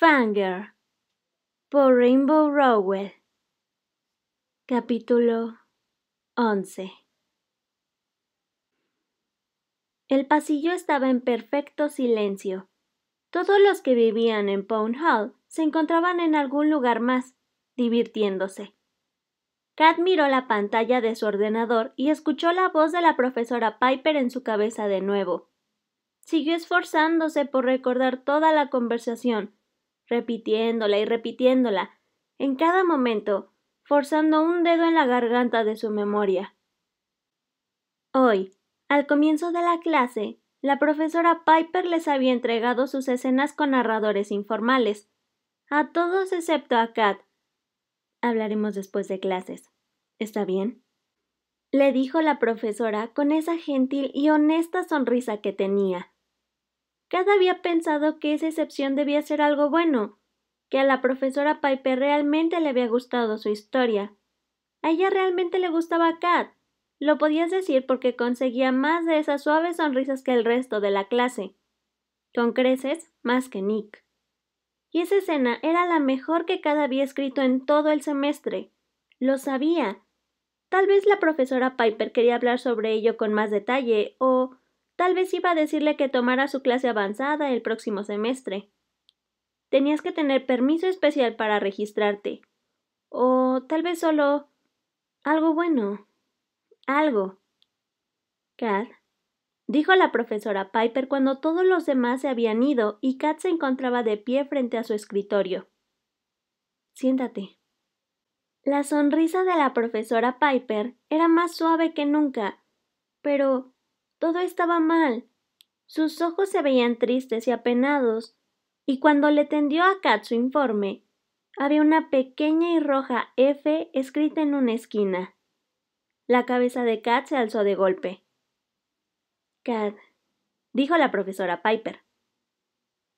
Fanger por Rainbow Rowell. Capítulo 11 El pasillo estaba en perfecto silencio. Todos los que vivían en Pound Hall se encontraban en algún lugar más, divirtiéndose. Kat miró la pantalla de su ordenador y escuchó la voz de la profesora Piper en su cabeza de nuevo. Siguió esforzándose por recordar toda la conversación, repitiéndola y repitiéndola, en cada momento, forzando un dedo en la garganta de su memoria. Hoy, al comienzo de la clase, la profesora Piper les había entregado sus escenas con narradores informales, a todos excepto a Kat. Hablaremos después de clases. ¿Está bien? le dijo la profesora con esa gentil y honesta sonrisa que tenía. Cada había pensado que esa excepción debía ser algo bueno, que a la profesora Piper realmente le había gustado su historia. A ella realmente le gustaba a Kat. Lo podías decir porque conseguía más de esas suaves sonrisas que el resto de la clase. Con creces, más que Nick. Y esa escena era la mejor que Kat había escrito en todo el semestre. Lo sabía. Tal vez la profesora Piper quería hablar sobre ello con más detalle, o Tal vez iba a decirle que tomara su clase avanzada el próximo semestre. Tenías que tener permiso especial para registrarte. O tal vez solo algo bueno. Algo. Kat, dijo la profesora Piper cuando todos los demás se habían ido y Kat se encontraba de pie frente a su escritorio. Siéntate. La sonrisa de la profesora Piper era más suave que nunca, pero todo estaba mal. Sus ojos se veían tristes y apenados, y cuando le tendió a Kat su informe, había una pequeña y roja F escrita en una esquina. La cabeza de Kat se alzó de golpe. Kat, dijo la profesora Piper.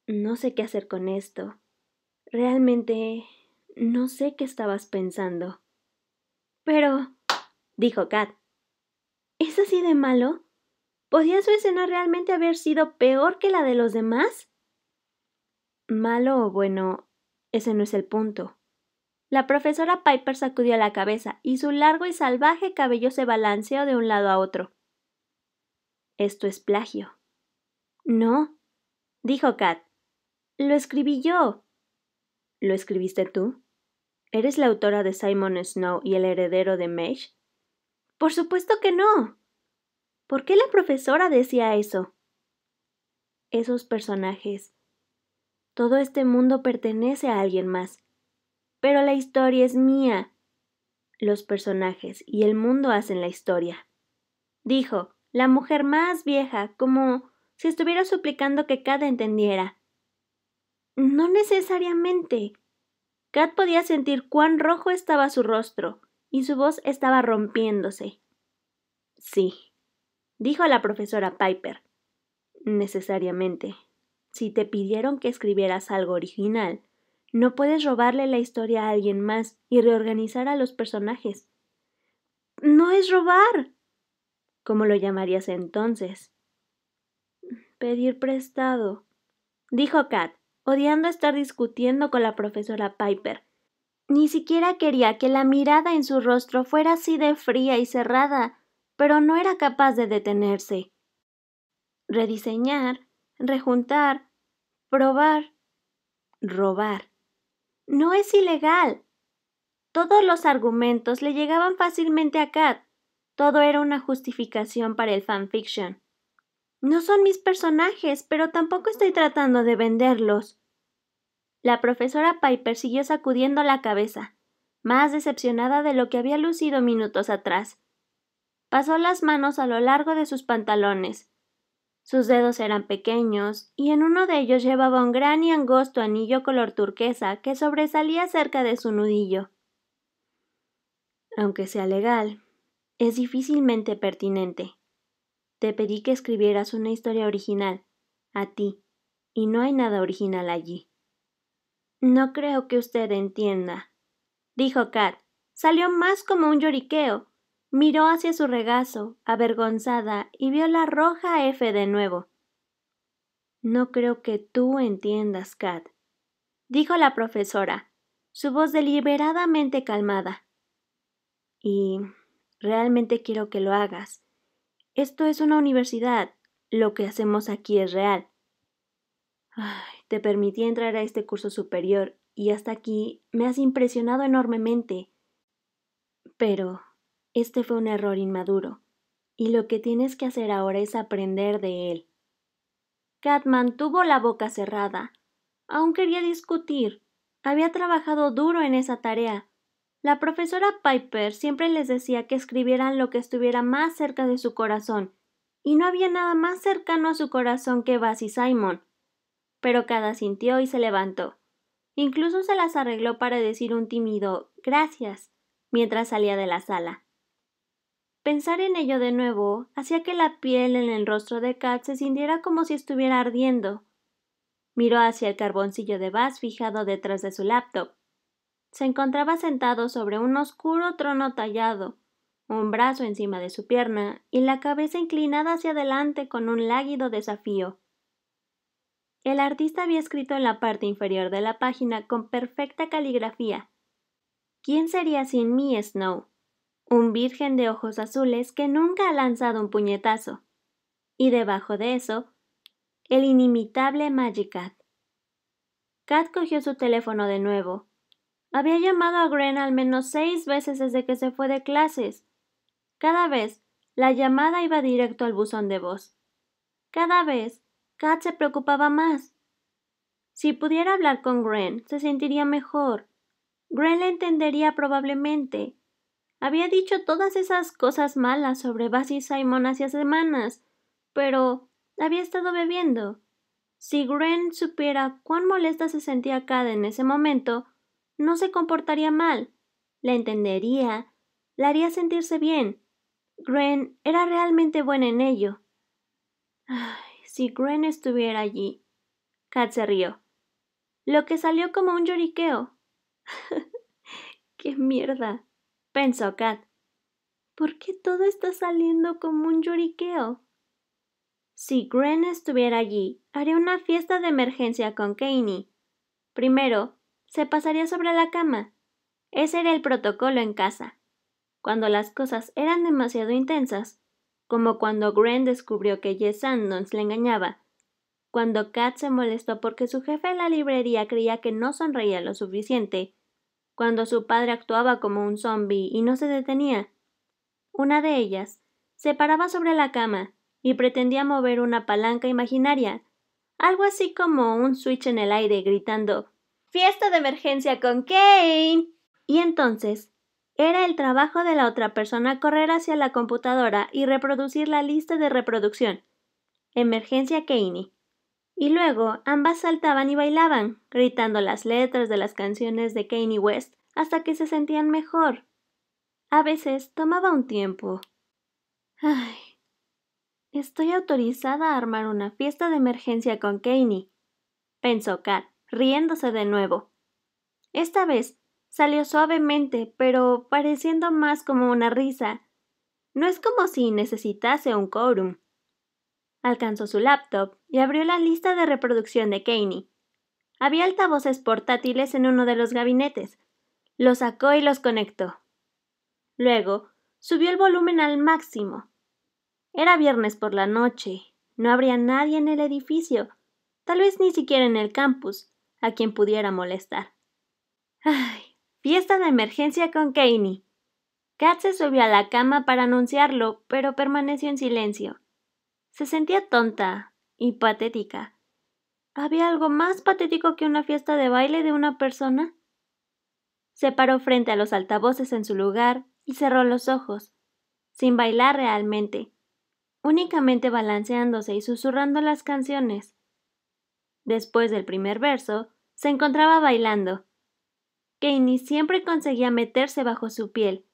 No sé qué hacer con esto. Realmente no sé qué estabas pensando. Pero, dijo Kat, ¿es así de malo? ¿Podía su escena realmente haber sido peor que la de los demás? Malo o bueno, ese no es el punto. La profesora Piper sacudió la cabeza y su largo y salvaje cabello se balanceó de un lado a otro. Esto es plagio. No, dijo Kat. Lo escribí yo. ¿Lo escribiste tú? ¿Eres la autora de Simon Snow y el heredero de Mesh? Por supuesto que no. ¿Por qué la profesora decía eso? Esos personajes. Todo este mundo pertenece a alguien más. Pero la historia es mía. Los personajes y el mundo hacen la historia. Dijo, la mujer más vieja, como si estuviera suplicando que Kat entendiera. No necesariamente. Kat podía sentir cuán rojo estaba su rostro, y su voz estaba rompiéndose. Sí, dijo la profesora Piper. Necesariamente. Si te pidieron que escribieras algo original, no puedes robarle la historia a alguien más y reorganizar a los personajes. No es robar. ¿Cómo lo llamarías entonces? Pedir prestado, dijo Kat, odiando estar discutiendo con la profesora Piper. Ni siquiera quería que la mirada en su rostro fuera así de fría y cerrada, pero no era capaz de detenerse. Rediseñar, rejuntar, probar, robar. No es ilegal. Todos los argumentos le llegaban fácilmente a Kat. Todo era una justificación para el fanfiction. No son mis personajes, pero tampoco estoy tratando de venderlos. La profesora Piper siguió sacudiendo la cabeza, más decepcionada de lo que había lucido minutos atrás. Pasó las manos a lo largo de sus pantalones. Sus dedos eran pequeños, y en uno de ellos llevaba un gran y angosto anillo color turquesa que sobresalía cerca de su nudillo. Aunque sea legal, es difícilmente pertinente. Te pedí que escribieras una historia original, a ti, y no hay nada original allí. No creo que usted entienda, dijo Kat. Salió más como un lloriqueo, Miró hacia su regazo, avergonzada, y vio la roja F de nuevo. No creo que tú entiendas, Kat, dijo la profesora, su voz deliberadamente calmada. Y realmente quiero que lo hagas. Esto es una universidad. Lo que hacemos aquí es real. Ay, te permití entrar a este curso superior y hasta aquí me has impresionado enormemente. Pero este fue un error inmaduro, y lo que tienes que hacer ahora es aprender de él. Kat tuvo la boca cerrada. Aún quería discutir. Había trabajado duro en esa tarea. La profesora Piper siempre les decía que escribieran lo que estuviera más cerca de su corazón, y no había nada más cercano a su corazón que Bass y Simon. Pero cada sintió y se levantó. Incluso se las arregló para decir un tímido gracias mientras salía de la sala. Pensar en ello de nuevo hacía que la piel en el rostro de Kat se sintiera como si estuviera ardiendo. Miró hacia el carboncillo de Bass fijado detrás de su laptop. Se encontraba sentado sobre un oscuro trono tallado, un brazo encima de su pierna y la cabeza inclinada hacia adelante con un láguido desafío. El artista había escrito en la parte inferior de la página con perfecta caligrafía. ¿Quién sería sin mí, Snow? un virgen de ojos azules que nunca ha lanzado un puñetazo. Y debajo de eso, el inimitable Magicat. Cat cogió su teléfono de nuevo. Había llamado a Gren al menos seis veces desde que se fue de clases. Cada vez, la llamada iba directo al buzón de voz. Cada vez, Kat se preocupaba más. Si pudiera hablar con Gren, se sentiría mejor. Gren le entendería probablemente, había dicho todas esas cosas malas sobre Bass y Simon hace semanas, pero había estado bebiendo. Si Gwen supiera cuán molesta se sentía Cad en ese momento, no se comportaría mal. La entendería, la haría sentirse bien. Gwen era realmente buena en ello. Ay, si Gwen estuviera allí. Kat se rió. Lo que salió como un lloriqueo. ¡Qué mierda! pensó Kat. ¿Por qué todo está saliendo como un lloriqueo? Si Gren estuviera allí, haría una fiesta de emergencia con Kaney. Primero, se pasaría sobre la cama. Ese era el protocolo en casa. Cuando las cosas eran demasiado intensas, como cuando Gren descubrió que Jess Andons le engañaba, cuando Kat se molestó porque su jefe de la librería creía que no sonreía lo suficiente, cuando su padre actuaba como un zombi y no se detenía. Una de ellas se paraba sobre la cama y pretendía mover una palanca imaginaria, algo así como un switch en el aire gritando Fiesta de emergencia con Kane. Y entonces era el trabajo de la otra persona correr hacia la computadora y reproducir la lista de reproducción. Emergencia Kaney y luego ambas saltaban y bailaban, gritando las letras de las canciones de Kanye West hasta que se sentían mejor. A veces tomaba un tiempo. Ay, estoy autorizada a armar una fiesta de emergencia con Kanye, pensó Kat, riéndose de nuevo. Esta vez salió suavemente, pero pareciendo más como una risa. No es como si necesitase un quórum. Alcanzó su laptop y abrió la lista de reproducción de Kaney. Había altavoces portátiles en uno de los gabinetes. Los sacó y los conectó. Luego, subió el volumen al máximo. Era viernes por la noche. No habría nadie en el edificio, tal vez ni siquiera en el campus, a quien pudiera molestar. ¡Ay! Fiesta de emergencia con Kaney. Kat se subió a la cama para anunciarlo, pero permaneció en silencio. Se sentía tonta, y patética. ¿Había algo más patético que una fiesta de baile de una persona? Se paró frente a los altavoces en su lugar y cerró los ojos, sin bailar realmente, únicamente balanceándose y susurrando las canciones. Después del primer verso, se encontraba bailando. ni siempre conseguía meterse bajo su piel.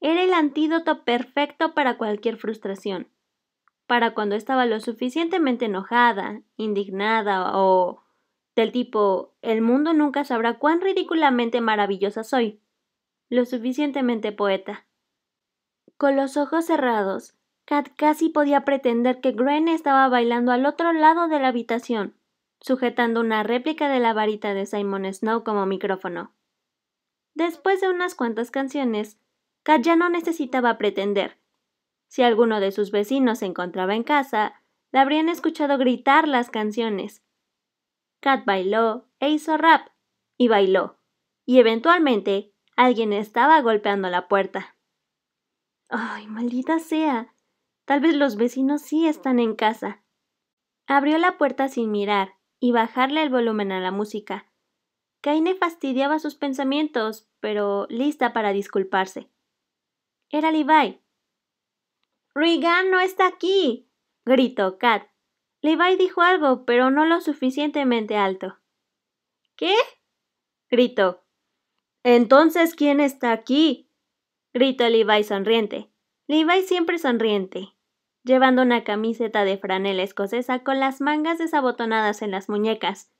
Era el antídoto perfecto para cualquier frustración para cuando estaba lo suficientemente enojada, indignada o del tipo el mundo nunca sabrá cuán ridículamente maravillosa soy, lo suficientemente poeta. Con los ojos cerrados, Kat casi podía pretender que Gren estaba bailando al otro lado de la habitación, sujetando una réplica de la varita de Simon Snow como micrófono. Después de unas cuantas canciones, Kat ya no necesitaba pretender, si alguno de sus vecinos se encontraba en casa, la habrían escuchado gritar las canciones. Kat bailó e hizo rap, y bailó, y eventualmente alguien estaba golpeando la puerta. ¡Ay, maldita sea! Tal vez los vecinos sí están en casa. Abrió la puerta sin mirar y bajarle el volumen a la música. Kaine fastidiaba sus pensamientos, pero lista para disculparse. Era Levi, Regan no está aquí. gritó Kat. Levi dijo algo, pero no lo suficientemente alto. ¿Qué? gritó. Entonces, ¿quién está aquí? gritó Levi sonriente. Levi siempre sonriente, llevando una camiseta de franela escocesa con las mangas desabotonadas en las muñecas.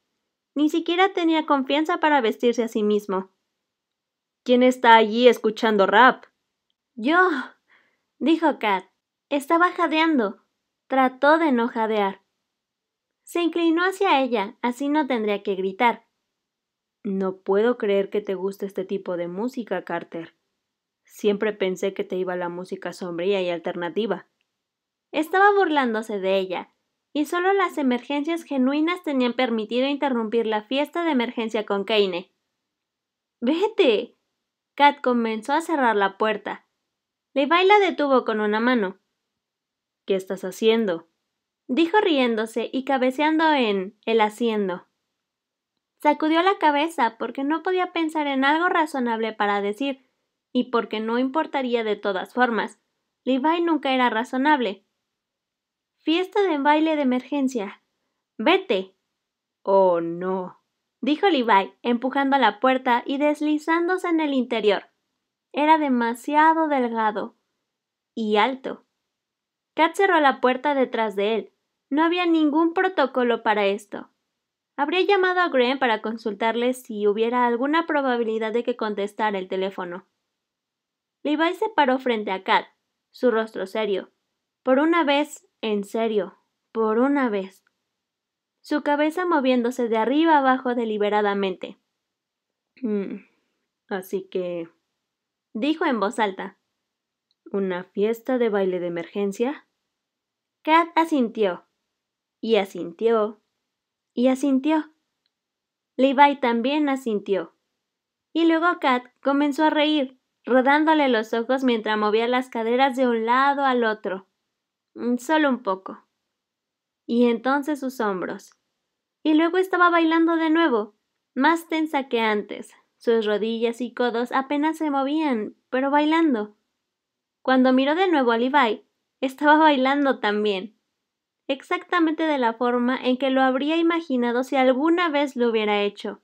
Ni siquiera tenía confianza para vestirse a sí mismo. ¿Quién está allí escuchando rap? Yo, dijo Kat. Estaba jadeando. Trató de no jadear. Se inclinó hacia ella, así no tendría que gritar. No puedo creer que te guste este tipo de música, Carter. Siempre pensé que te iba la música sombría y alternativa. Estaba burlándose de ella, y solo las emergencias genuinas tenían permitido interrumpir la fiesta de emergencia con Kane. ¡Vete! Kat comenzó a cerrar la puerta. Levi la detuvo con una mano. ¿Qué estás haciendo? dijo riéndose y cabeceando en el haciendo. Sacudió la cabeza porque no podía pensar en algo razonable para decir, y porque no importaría de todas formas. Levi nunca era razonable. Fiesta de baile de emergencia. Vete. Oh, no. dijo Levi, empujando la puerta y deslizándose en el interior. Era demasiado delgado y alto. Kat cerró la puerta detrás de él. No había ningún protocolo para esto. Habría llamado a Graham para consultarle si hubiera alguna probabilidad de que contestara el teléfono. Levi se paró frente a Kat, su rostro serio. Por una vez, en serio, por una vez. Su cabeza moviéndose de arriba abajo deliberadamente. Mm, así que. dijo en voz alta una fiesta de baile de emergencia? Kat asintió, y asintió, y asintió. Levi también asintió. Y luego Kat comenzó a reír, rodándole los ojos mientras movía las caderas de un lado al otro. Mm, solo un poco. Y entonces sus hombros. Y luego estaba bailando de nuevo, más tensa que antes. Sus rodillas y codos apenas se movían, pero bailando. Cuando miró de nuevo a Levi, estaba bailando también, exactamente de la forma en que lo habría imaginado si alguna vez lo hubiera hecho.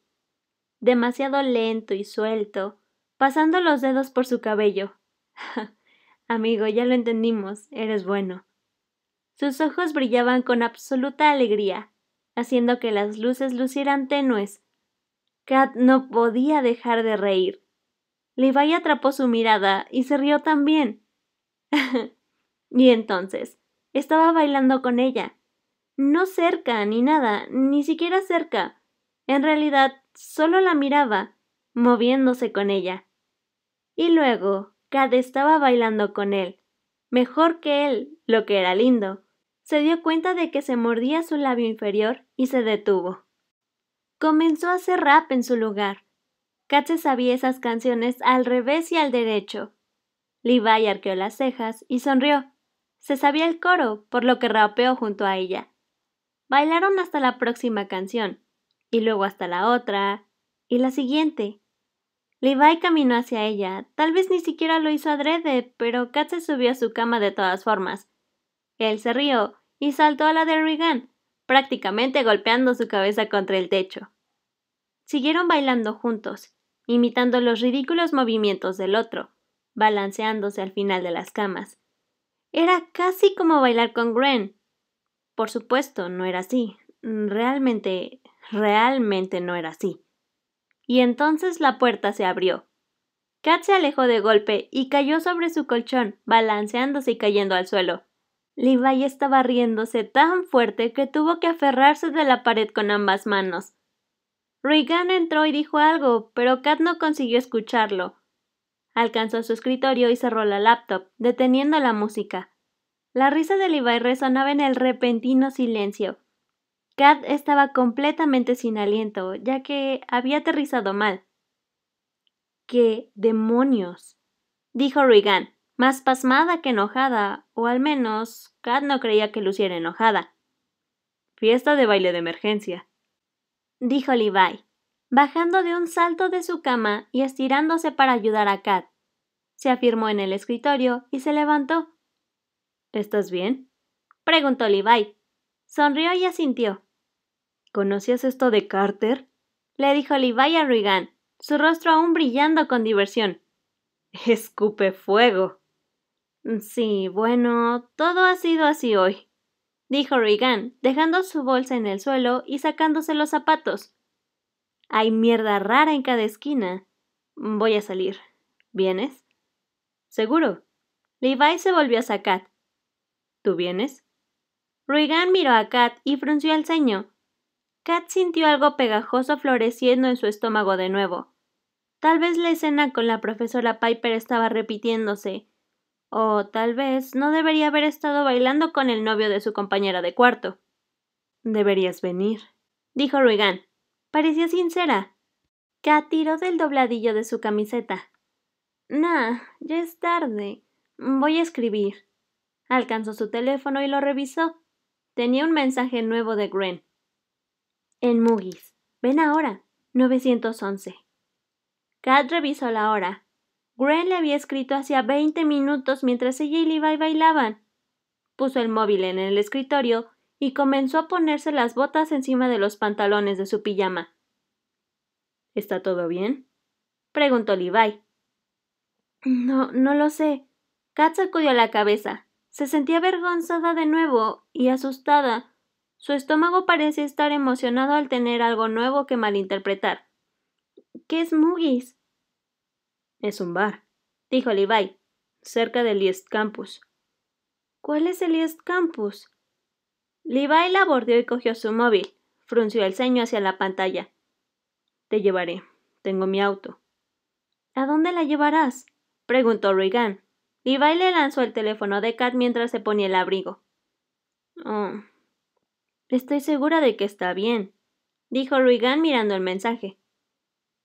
Demasiado lento y suelto, pasando los dedos por su cabello. Amigo, ya lo entendimos, eres bueno. Sus ojos brillaban con absoluta alegría, haciendo que las luces lucieran tenues. Kat no podía dejar de reír. Levi atrapó su mirada y se rió también. y entonces, estaba bailando con ella. No cerca, ni nada, ni siquiera cerca. En realidad, solo la miraba, moviéndose con ella. Y luego, Cade estaba bailando con él, mejor que él, lo que era lindo. Se dio cuenta de que se mordía su labio inferior y se detuvo. Comenzó a hacer rap en su lugar. Kat sabía esas canciones al revés y al derecho, Levi arqueó las cejas y sonrió. Se sabía el coro, por lo que rapeó junto a ella. Bailaron hasta la próxima canción, y luego hasta la otra, y la siguiente. Levi caminó hacia ella, tal vez ni siquiera lo hizo adrede, pero Kat subió a su cama de todas formas. Él se rió y saltó a la de Regan, prácticamente golpeando su cabeza contra el techo. Siguieron bailando juntos, imitando los ridículos movimientos del otro balanceándose al final de las camas. Era casi como bailar con Gren. Por supuesto, no era así. Realmente, realmente no era así. Y entonces la puerta se abrió. Kat se alejó de golpe y cayó sobre su colchón, balanceándose y cayendo al suelo. Levi estaba riéndose tan fuerte que tuvo que aferrarse de la pared con ambas manos. Regan entró y dijo algo, pero Kat no consiguió escucharlo. Alcanzó su escritorio y cerró la laptop, deteniendo la música. La risa de Levi resonaba en el repentino silencio. Kat estaba completamente sin aliento, ya que había aterrizado mal. ¡Qué demonios! dijo Regan, más pasmada que enojada, o al menos Kat no creía que luciera enojada. Fiesta de baile de emergencia, dijo Levi, bajando de un salto de su cama y estirándose para ayudar a Kat se afirmó en el escritorio y se levantó. ¿Estás bien? preguntó Levi. Sonrió y asintió. ¿Conocías esto de Carter? le dijo Levi a Regan, su rostro aún brillando con diversión. Escupe fuego. Sí, bueno, todo ha sido así hoy, dijo Regan, dejando su bolsa en el suelo y sacándose los zapatos. Hay mierda rara en cada esquina. Voy a salir. ¿Vienes? Seguro. Levi se volvió a sacar. ¿Tú vienes? Ruigan miró a Kat y frunció el ceño. Kat sintió algo pegajoso floreciendo en su estómago de nuevo. Tal vez la escena con la profesora Piper estaba repitiéndose. O tal vez no debería haber estado bailando con el novio de su compañera de cuarto. Deberías venir, dijo Ruigan. Parecía sincera. Kat tiró del dobladillo de su camiseta. Nah, ya es tarde. Voy a escribir. Alcanzó su teléfono y lo revisó. Tenía un mensaje nuevo de Gren. En Mugis. Ven ahora. 911. Kat revisó la hora. Gren le había escrito hacía 20 minutos mientras ella y Levi bailaban. Puso el móvil en el escritorio y comenzó a ponerse las botas encima de los pantalones de su pijama. ¿Está todo bien? preguntó Levi. No, no lo sé. Kat sacudió la cabeza. Se sentía avergonzada de nuevo y asustada. Su estómago parecía estar emocionado al tener algo nuevo que malinterpretar. ¿Qué es Mugis? Es un bar, dijo Levi, cerca del East Campus. ¿Cuál es el East Campus? Levi la bordeó y cogió su móvil. Frunció el ceño hacia la pantalla. Te llevaré. Tengo mi auto. ¿A dónde la llevarás? preguntó Regan. Levi le lanzó el teléfono de Kat mientras se ponía el abrigo. Oh, estoy segura de que está bien, dijo Regan mirando el mensaje.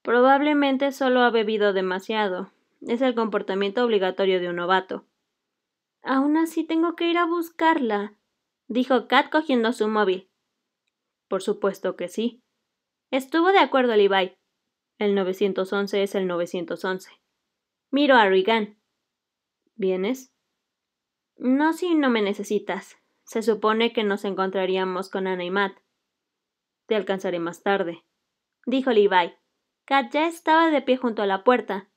Probablemente solo ha bebido demasiado. Es el comportamiento obligatorio de un novato. Aún así tengo que ir a buscarla, dijo Kat cogiendo su móvil. Por supuesto que sí. Estuvo de acuerdo Levi. El 911 es el 911. Miro a Regan. ¿Vienes? No si no me necesitas. Se supone que nos encontraríamos con Ana y Matt. Te alcanzaré más tarde, dijo Levi. Kat ya estaba de pie junto a la puerta.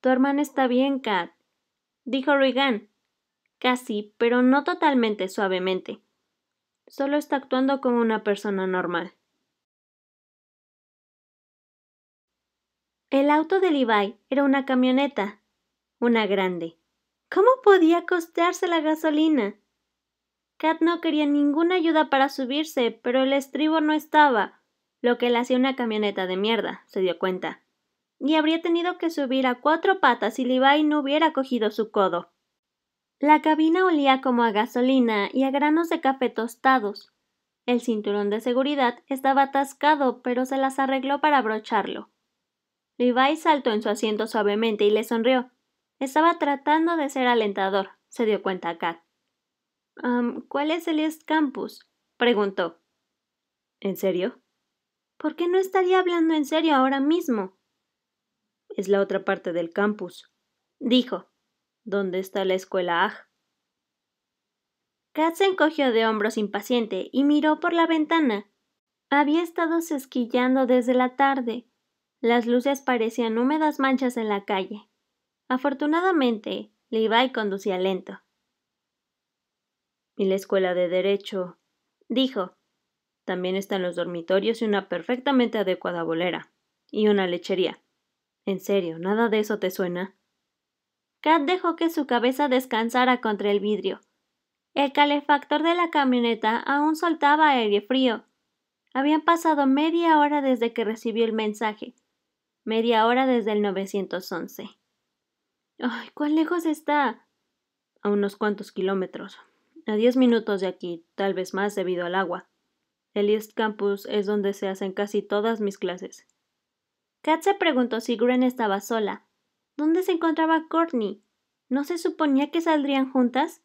Tu hermana está bien, Kat, dijo Regan, casi, pero no totalmente suavemente. Solo está actuando como una persona normal. El auto de Levi era una camioneta, una grande. ¿Cómo podía costearse la gasolina? Kat no quería ninguna ayuda para subirse, pero el estribo no estaba, lo que le hacía una camioneta de mierda, se dio cuenta. Y habría tenido que subir a cuatro patas si Levi no hubiera cogido su codo. La cabina olía como a gasolina y a granos de café tostados. El cinturón de seguridad estaba atascado, pero se las arregló para abrocharlo. Levi saltó en su asiento suavemente y le sonrió. Estaba tratando de ser alentador, se dio cuenta Kat. ¿Cuál es el East Campus? preguntó. ¿En serio? ¿Por qué no estaría hablando en serio ahora mismo? Es la otra parte del campus, dijo. ¿Dónde está la escuela AG? Kat se encogió de hombros impaciente y miró por la ventana. Había estado sesquillando desde la tarde, las luces parecían húmedas manchas en la calle. Afortunadamente, Levi conducía lento. Y la escuela de derecho, dijo. También están los dormitorios y una perfectamente adecuada bolera. Y una lechería. En serio, ¿nada de eso te suena? Kat dejó que su cabeza descansara contra el vidrio. El calefactor de la camioneta aún soltaba aire frío. Habían pasado media hora desde que recibió el mensaje media hora desde el 911. ¡Ay, cuán lejos está! A unos cuantos kilómetros. A diez minutos de aquí, tal vez más debido al agua. El East Campus es donde se hacen casi todas mis clases. Kat se preguntó si Gren estaba sola. ¿Dónde se encontraba Courtney? ¿No se suponía que saldrían juntas?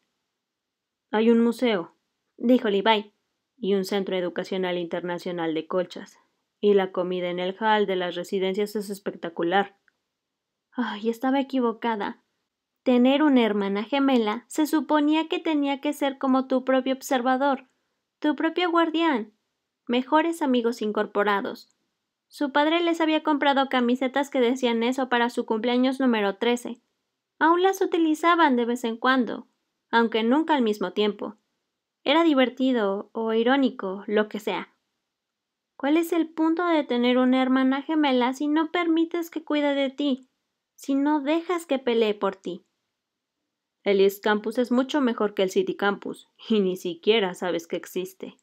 Hay un museo, dijo Levi, y un centro educacional internacional de colchas. Y la comida en el hall de las residencias es espectacular. Ay, estaba equivocada. Tener una hermana gemela se suponía que tenía que ser como tu propio observador, tu propio guardián, mejores amigos incorporados. Su padre les había comprado camisetas que decían eso para su cumpleaños número 13. Aún las utilizaban de vez en cuando, aunque nunca al mismo tiempo. Era divertido o irónico, lo que sea. ¿Cuál es el punto de tener una hermana gemela si no permites que cuide de ti? Si no dejas que pelee por ti. El East Campus es mucho mejor que el City Campus, y ni siquiera sabes que existe.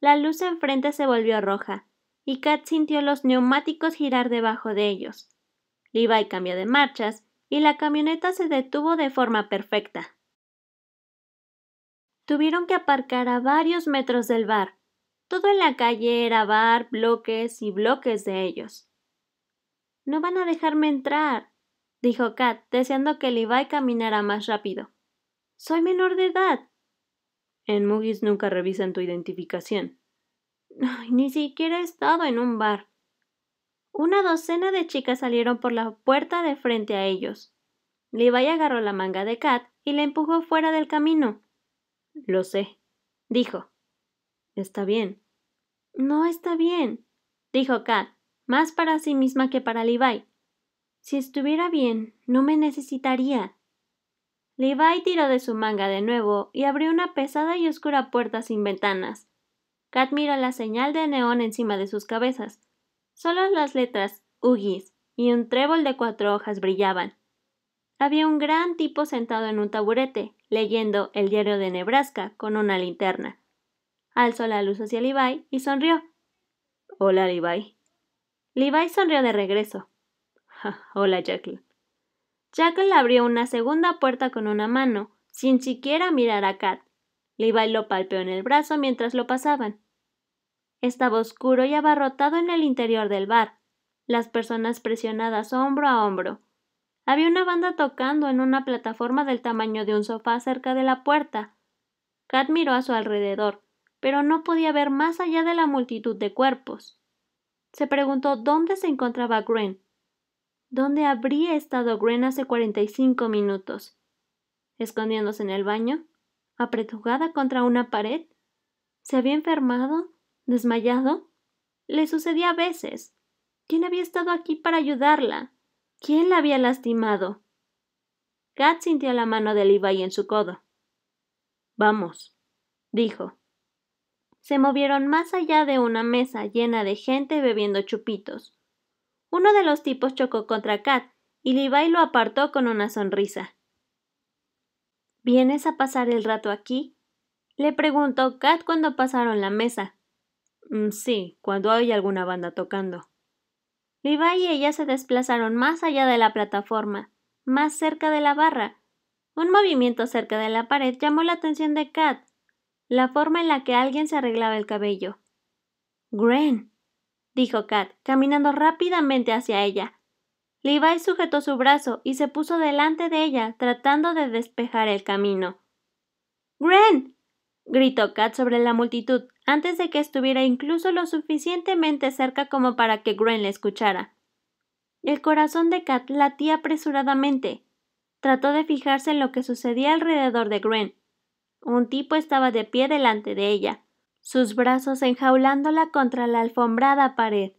La luz enfrente se volvió roja, y Kat sintió los neumáticos girar debajo de ellos. Levi cambió de marchas, y la camioneta se detuvo de forma perfecta. Tuvieron que aparcar a varios metros del bar, todo en la calle era bar, bloques y bloques de ellos. No van a dejarme entrar, dijo Kat, deseando que Levi caminara más rápido. Soy menor de edad. En Mugis nunca revisan tu identificación. ni siquiera he estado en un bar. Una docena de chicas salieron por la puerta de frente a ellos. Levi agarró la manga de Kat y la empujó fuera del camino. Lo sé, dijo. Está bien. No está bien, dijo Kat, más para sí misma que para Levi. Si estuviera bien, no me necesitaría. Levi tiró de su manga de nuevo y abrió una pesada y oscura puerta sin ventanas. Kat miró la señal de neón encima de sus cabezas. Solo las letras Ugis y un trébol de cuatro hojas brillaban. Había un gran tipo sentado en un taburete, leyendo el diario de Nebraska con una linterna alzó la luz hacia Levi y sonrió. Hola, Levi. Levi sonrió de regreso. hola, Jackal. Jackal abrió una segunda puerta con una mano, sin siquiera mirar a Kat. Levi lo palpeó en el brazo mientras lo pasaban. Estaba oscuro y abarrotado en el interior del bar, las personas presionadas hombro a hombro. Había una banda tocando en una plataforma del tamaño de un sofá cerca de la puerta. Kat miró a su alrededor pero no podía ver más allá de la multitud de cuerpos. Se preguntó dónde se encontraba Gren. ¿Dónde habría estado Gren hace cuarenta y cinco minutos? ¿Escondiéndose en el baño? ¿Apretugada contra una pared? ¿Se había enfermado? ¿Desmayado? Le sucedía a veces. ¿Quién había estado aquí para ayudarla? ¿Quién la había lastimado? Kat sintió la mano de Levi en su codo. Vamos, dijo se movieron más allá de una mesa llena de gente bebiendo chupitos. Uno de los tipos chocó contra Kat y Levi lo apartó con una sonrisa. ¿Vienes a pasar el rato aquí? Le preguntó Kat cuando pasaron la mesa. Mm, sí, cuando hay alguna banda tocando. Levi y ella se desplazaron más allá de la plataforma, más cerca de la barra. Un movimiento cerca de la pared llamó la atención de Kat, la forma en la que alguien se arreglaba el cabello. Gren, dijo Kat, caminando rápidamente hacia ella. Levi sujetó su brazo y se puso delante de ella, tratando de despejar el camino. Gren. gritó Kat sobre la multitud, antes de que estuviera incluso lo suficientemente cerca como para que Gren le escuchara. El corazón de Kat latía apresuradamente. Trató de fijarse en lo que sucedía alrededor de Gren, un tipo estaba de pie delante de ella, sus brazos enjaulándola contra la alfombrada pared.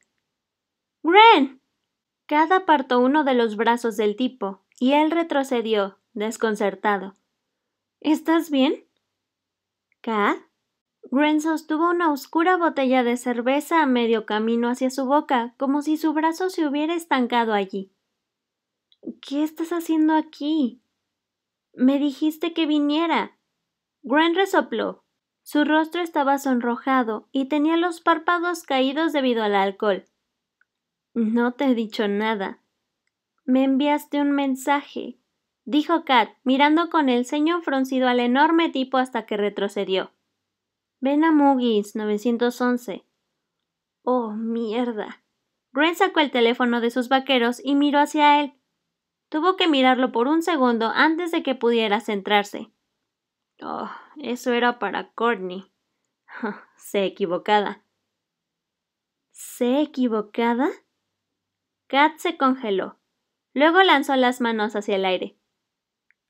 ¡Gren! Cada apartó uno de los brazos del tipo, y él retrocedió, desconcertado. ¿Estás bien? ¿Cad? Gren sostuvo una oscura botella de cerveza a medio camino hacia su boca, como si su brazo se hubiera estancado allí. ¿Qué estás haciendo aquí? Me dijiste que viniera. Gwen resopló. Su rostro estaba sonrojado y tenía los párpados caídos debido al alcohol. No te he dicho nada. Me enviaste un mensaje, dijo Kat, mirando con el ceño fruncido al enorme tipo hasta que retrocedió. Ven a Moogies 911. Oh, mierda. Gwen sacó el teléfono de sus vaqueros y miró hacia él. Tuvo que mirarlo por un segundo antes de que pudiera centrarse. Oh, eso era para Courtney. —Sé equivocada. —¿Sé equivocada? Kat se congeló. Luego lanzó las manos hacia el aire.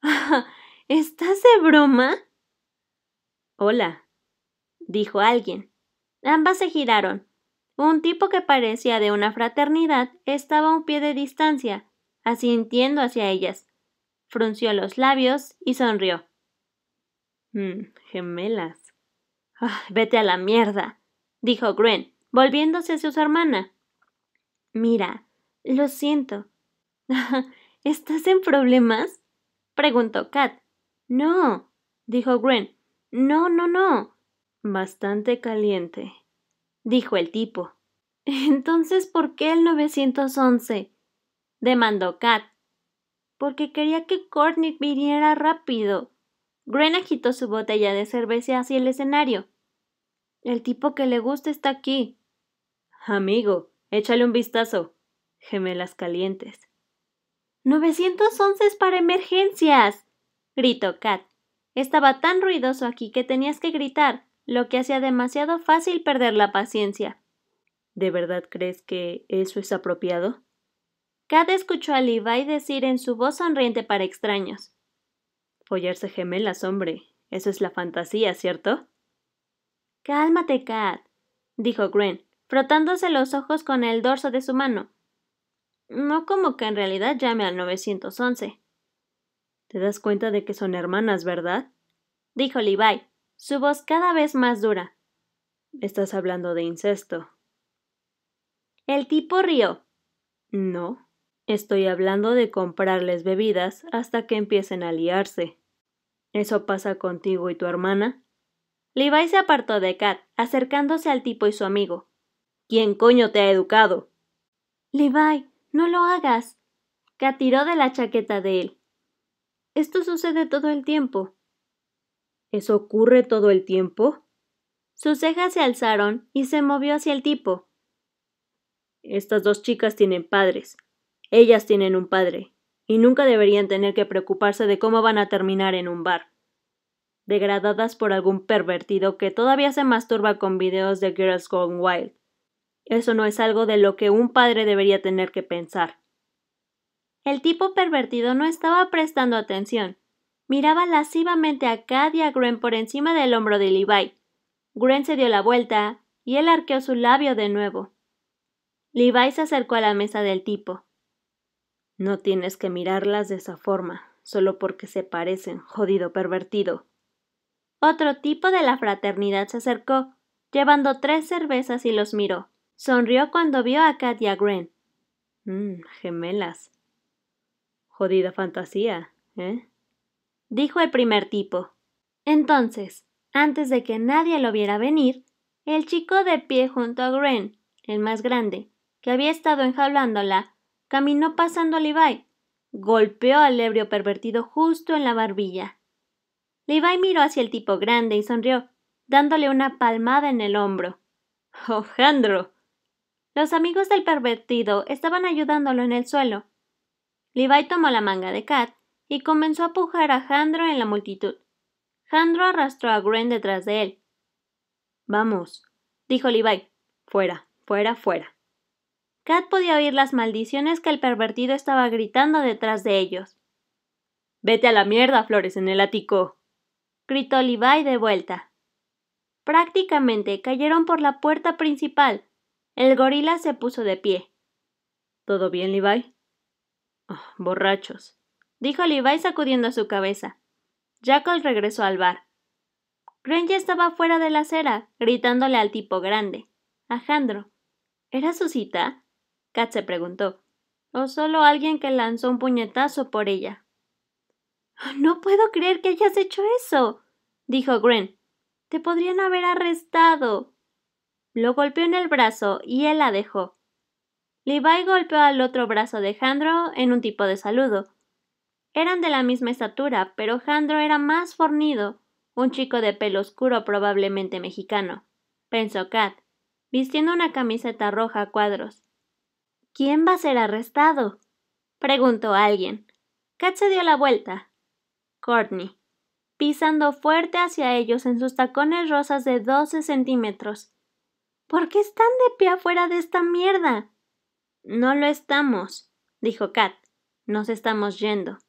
¿Estás de broma? Hola, dijo alguien. Ambas se giraron. Un tipo que parecía de una fraternidad estaba a un pie de distancia, asintiendo hacia ellas. Frunció los labios y sonrió. Mm, gemelas. Ah, vete a la mierda, dijo Gwen, volviéndose hacia su hermana. Mira, lo siento. ¿Estás en problemas? preguntó Kat. No, dijo Gwen. «No, No, no, no. Bastante caliente, dijo el tipo. Entonces, ¿por qué el 911? demandó Kat. Porque quería que Courtney viniera rápido, Gren agitó su botella de cerveza hacia el escenario. El tipo que le gusta está aquí. Amigo, échale un vistazo. Gemelas calientes. ¡911 es para emergencias! gritó Kat. Estaba tan ruidoso aquí que tenías que gritar, lo que hacía demasiado fácil perder la paciencia. ¿De verdad crees que eso es apropiado? Kat escuchó a Levi decir en su voz sonriente para extraños. Follarse gemelas, hombre. Eso es la fantasía, ¿cierto? Cálmate, Kat, dijo Gren, frotándose los ojos con el dorso de su mano. No como que en realidad llame al 911. Te das cuenta de que son hermanas, ¿verdad? dijo Levi, su voz cada vez más dura. Estás hablando de incesto. El tipo rió. No, Estoy hablando de comprarles bebidas hasta que empiecen a liarse. ¿Eso pasa contigo y tu hermana? Levi se apartó de Kat, acercándose al tipo y su amigo. ¿Quién coño te ha educado? Levi, no lo hagas. Kat tiró de la chaqueta de él. Esto sucede todo el tiempo. ¿Eso ocurre todo el tiempo? Sus cejas se alzaron y se movió hacia el tipo. Estas dos chicas tienen padres. Ellas tienen un padre, y nunca deberían tener que preocuparse de cómo van a terminar en un bar, degradadas por algún pervertido que todavía se masturba con videos de Girls Gone Wild. Eso no es algo de lo que un padre debería tener que pensar. El tipo pervertido no estaba prestando atención. Miraba lascivamente a Cad y a Gwen por encima del hombro de Levi. Gwen se dio la vuelta y él arqueó su labio de nuevo. Levi se acercó a la mesa del tipo. No tienes que mirarlas de esa forma, solo porque se parecen, jodido pervertido. Otro tipo de la fraternidad se acercó, llevando tres cervezas y los miró. Sonrió cuando vio a Katia Green. Mmm, gemelas. Jodida fantasía, ¿eh? Dijo el primer tipo. Entonces, antes de que nadie lo viera venir, el chico de pie junto a Green, el más grande, que había estado enjablándola. Caminó pasando a Levi. Golpeó al ebrio pervertido justo en la barbilla. Levi miró hacia el tipo grande y sonrió, dándole una palmada en el hombro. ¡Oh, Jandro! Los amigos del pervertido estaban ayudándolo en el suelo. Levi tomó la manga de Kat y comenzó a pujar a Jandro en la multitud. Jandro arrastró a Gwen detrás de él. Vamos, dijo Levi. Fuera, fuera, fuera. Kat podía oír las maldiciones que el pervertido estaba gritando detrás de ellos. Vete a la mierda, Flores, en el ático. gritó Levi de vuelta. Prácticamente cayeron por la puerta principal. El gorila se puso de pie. ¿Todo bien, Levi? Ah, borrachos, dijo Levi sacudiendo su cabeza. Jackal regresó al bar. ya estaba fuera de la acera, gritándole al tipo grande. Ajandro. ¿Era su cita? Kat se preguntó. ¿O solo alguien que lanzó un puñetazo por ella? No puedo creer que hayas hecho eso, dijo Gren. Te podrían haber arrestado. Lo golpeó en el brazo y él la dejó. Levi golpeó al otro brazo de Jandro en un tipo de saludo. Eran de la misma estatura, pero Jandro era más fornido, un chico de pelo oscuro probablemente mexicano, pensó Kat, vistiendo una camiseta roja a cuadros. ¿Quién va a ser arrestado? preguntó alguien. Kat se dio la vuelta. Courtney, pisando fuerte hacia ellos en sus tacones rosas de 12 centímetros. ¿Por qué están de pie afuera de esta mierda? No lo estamos, dijo Kat. Nos estamos yendo.